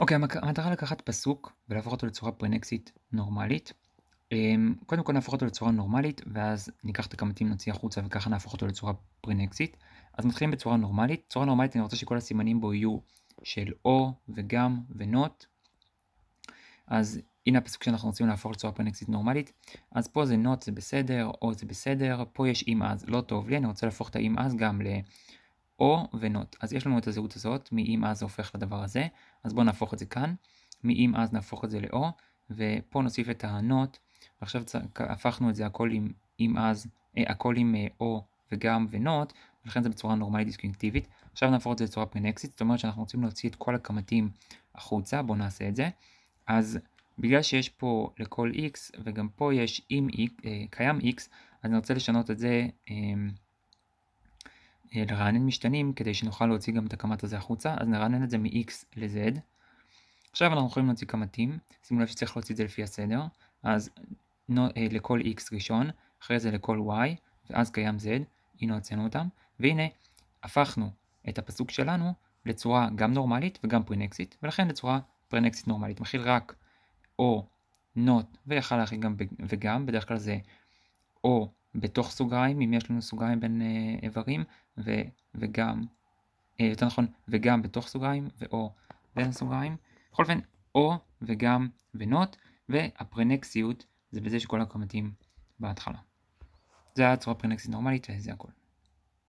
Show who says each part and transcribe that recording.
Speaker 1: אוקיי, המטרה לקחת פסוק ולהפוך אותו לצורה פרנקסית נורמלית. אמ, קודם כל נהפוך אותו לצורה נורמלית, ואז ניקח את הקמטים, נוציא החוצה, וככה נהפוך אותו לצורה פרנקסית. אז מתחילים בצורה נורמלית. צורה נורמלית, אני רוצה שכל הסימנים בו יהיו של או וגם ונוט. אז הנה הפסוק שאנחנו רוצים להפוך לצורה פרנקסית נורמלית. אז פה זה נוט זה בסדר, או זה בסדר, פה יש אם אז, לא טוב לי, אני רוצה להפוך את האם אז גם ל... או ונוט. אז יש לנו את הזהות הזאת, מאם אז זה הופך לדבר הזה, אז בואו נהפוך את זה כאן, מאם אז נהפוך את זה לאו, ופה נוסיף את הנוט, ועכשיו צ... הפכנו את זה הכל עם עם אז, אה, הכל עם אה, או וגם ונוט, ולכן זה בצורה נורמלית דיסקונקטיבית. עכשיו נהפוך את זה לצורה פנקסית, זאת אומרת שאנחנו רוצים להוציא את כל הקמטים החוצה, בואו נעשה את זה. אז בגלל שיש פה לכל x, וגם פה יש אם x, אה, קיים x, אז אני רוצה לשנות את זה. אה, אה, לרענן משתנים כדי שנוכל להוציא גם את הקמ"ט הזה החוצה, אז נרענן את זה מ-x ל-z. עכשיו אנחנו יכולים להוציא קמ"טים, שימו לב שצריך להוציא את זה לפי הסדר, אז נו, אה, לכל x ראשון, אחרי זה לכל y, ואז קיים z, הנה הוצאנו אותם, והנה הפכנו את הפסוק שלנו לצורה גם נורמלית וגם פרינקסית, ולכן לצורה פרינקסית נורמלית, מכיל רק או, נוט ויכל להכין גם וגם, בדרך כלל זה או בתוך סוגריים, אם יש לנו סוגריים בין אה, איברים, ו, וגם, אה, יותר נכון, וגם בתוך סוגריים, ואו בין הסוגריים. בכל אופן, או וגם ונוט, והפרנקסיות זה בזה שכל הקמתים בהתחלה. זה הצורה פרנקסית נורמלית וזה הכל.